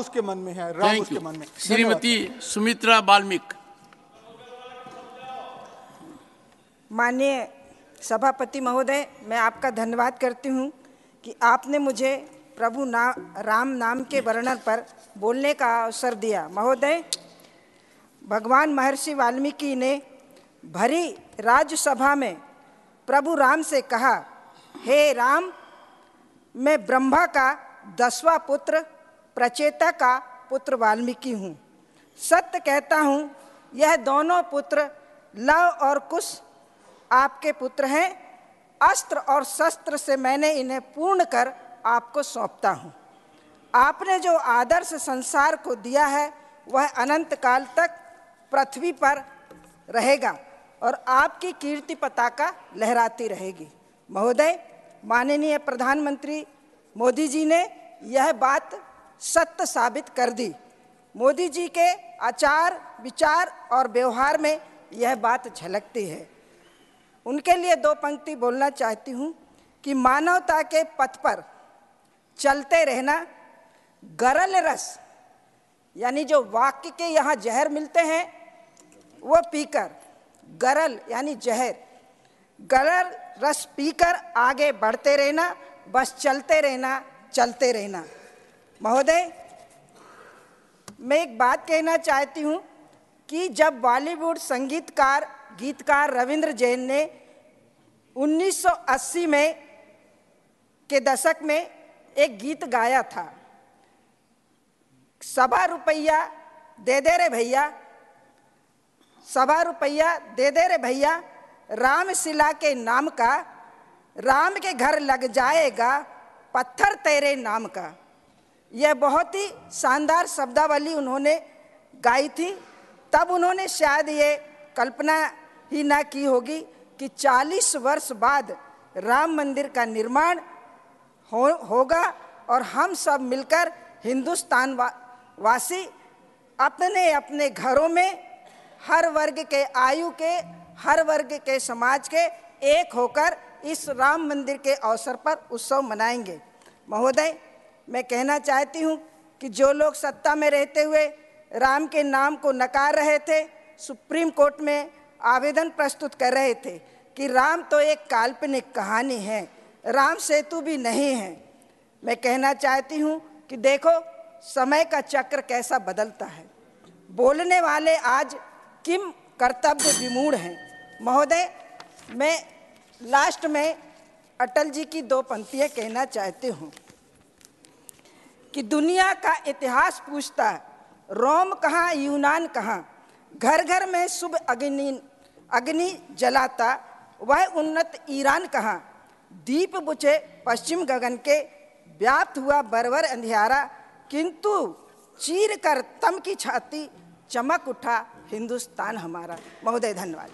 उसके मन में है राम उसके मन में श्रीमती सुमित्रा बाल्मिक माननीय सभापति महोदय मैं आपका धन्यवाद करती हूँ कि आपने मुझे प्रभु ना राम नाम के वर्णन पर बोलने का अवसर दिया महोदय भगवान महर्षि वाल्मीकि ने भरी राज्यसभा में प्रभु राम से कहा हे राम मैं ब्रह्मा का दसवा पुत्र प्रचेता का पुत्र वाल्मीकि हूँ सत्य कहता हूँ यह दोनों पुत्र लव और कुश आपके पुत्र हैं अस्त्र और शस्त्र से मैंने इन्हें पूर्ण कर आपको सौंपता हूँ आपने जो आदर्श संसार को दिया है वह अनंत काल तक पृथ्वी पर रहेगा और आपकी कीर्ति पताका लहराती रहेगी महोदय माननीय प्रधानमंत्री मोदी जी ने यह बात सत्य साबित कर दी मोदी जी के आचार विचार और व्यवहार में यह बात झलकती है उनके लिए दो पंक्ति बोलना चाहती हूँ कि मानवता के पथ पर चलते रहना गरल रस यानी जो वाक्य के यहाँ जहर मिलते हैं वो पीकर गरल यानी जहर गरल रस पीकर आगे बढ़ते रहना बस चलते रहना चलते रहना महोदय मैं एक बात कहना चाहती हूँ कि जब बॉलीवुड संगीतकार गीतकार रविंद्र जैन ने 1980 में के दशक में एक गीत गाया था सभा रुपया दे दे रे भैया सभा रुपया दे दे रे भैया रामशिला के नाम का राम के घर लग जाएगा पत्थर तेरे नाम का यह बहुत ही शानदार शब्दावली उन्होंने गाई थी तब उन्होंने शायद ये कल्पना ही ना की होगी कि 40 वर्ष बाद राम मंदिर का निर्माण हो होगा और हम सब मिलकर हिंदुस्तान वा, वासी अपने अपने घरों में हर वर्ग के आयु के हर वर्ग के समाज के एक होकर इस राम मंदिर के अवसर पर उत्सव मनाएंगे महोदय मैं कहना चाहती हूँ कि जो लोग सत्ता में रहते हुए राम के नाम को नकार रहे थे सुप्रीम कोर्ट में आवेदन प्रस्तुत कर रहे थे कि राम तो एक काल्पनिक कहानी है राम सेतु भी नहीं है मैं कहना चाहती हूँ कि देखो समय का चक्र कैसा बदलता है बोलने वाले आज किम कर्तव्य विमूढ़ हैं महोदय मैं लास्ट में अटल जी की दो पंक्तियाँ कहना चाहती हूँ कि दुनिया का इतिहास पूछता रोम कहाँ यूनान कहाँ घर घर में शुभ अग्नि अग्नि जलाता वह उन्नत ईरान कहाँ दीप बुझे पश्चिम गगन के व्याप्त हुआ बरवर अंधियारा किंतु चीर कर तम की छाती चमक उठा हिंदुस्तान हमारा महोदय धन्यवाद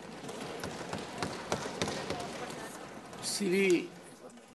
श्री